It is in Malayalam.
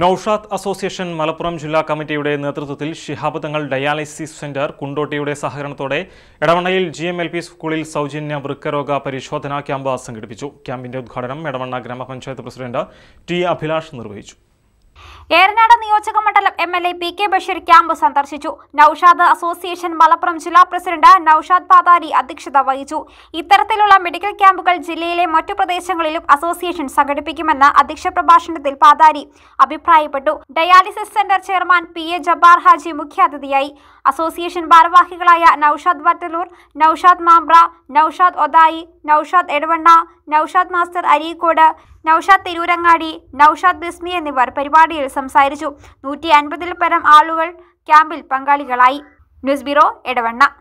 നൌഷാദ് അസോസിയേഷൻ മലപ്പുറം ജില്ലാ കമ്മിറ്റിയുടെ നേതൃത്വത്തിൽ ശിഹാബ് തങ്ങൾ ഡയാലിസിസ് സെന്റർ കുണ്ടോട്ടിയുടെ സഹകരണത്തോടെ എടവണ്ണയിൽ ജി എം എൽ പി സ്കൂളിൽ സൗജന്യ വൃക്കരോഗ പരിശോധനാ ക്യാമ്പ് സംഘടിപ്പിച്ചു ക്യാമ്പിന്റെ ഉദ്ഘാടനം എടവണ്ണ ഗ്രാമപഞ്ചായത്ത് പ്രസിഡന്റ് ടി അഭിലാഷ് നിർവഹിച്ചു നിയോജക മണ്ഡലം M L A P K Basheer camp സന്ദർശിച്ചു നൌഷാദ് അസോസിയേഷൻ മലപ്പുറം ജില്ലാ പ്രസിഡന്റ് നൌഷാദ് പാതാരി അധ്യക്ഷത വഹിച്ചു ഇത്തരത്തിലുള്ള മെഡിക്കൽ ക്യാമ്പുകൾ ജില്ലയിലെ മറ്റു പ്രദേശങ്ങളിലും അസോസിയേഷൻ സംഘടിപ്പിക്കുമെന്ന് അധ്യക്ഷ പ്രഭാഷണത്തിൽ പാതാരി അഭിപ്രായപ്പെട്ടു dialysis centre chairman P A Jabbar Haji മുഖ്യാതിഥിയായി അസോസിയേഷൻ ഭാരവാഹികളായ നൌഷാദ് വട്ടലൂർ നൌഷാദ് മാംബ്ര നൌഷാദ് ഒദായി നൌഷാദ് എടവണ്ണ നൌഷാദ് മാസ്റ്റർ അരീക്കോട് നൌഷാദ് തിരൂരങ്ങാടി നൌഷാദ് ബിസ്മി എന്നിവർ പരിപാടിയിൽ സംസാരിച്ചു നൂറ്റി അൻപതിൽ പരം ആളുകൾ ക്യാമ്പിൽ പങ്കാളികളായി ന്യൂസ് ബ്യൂറോ എടവണ്ണ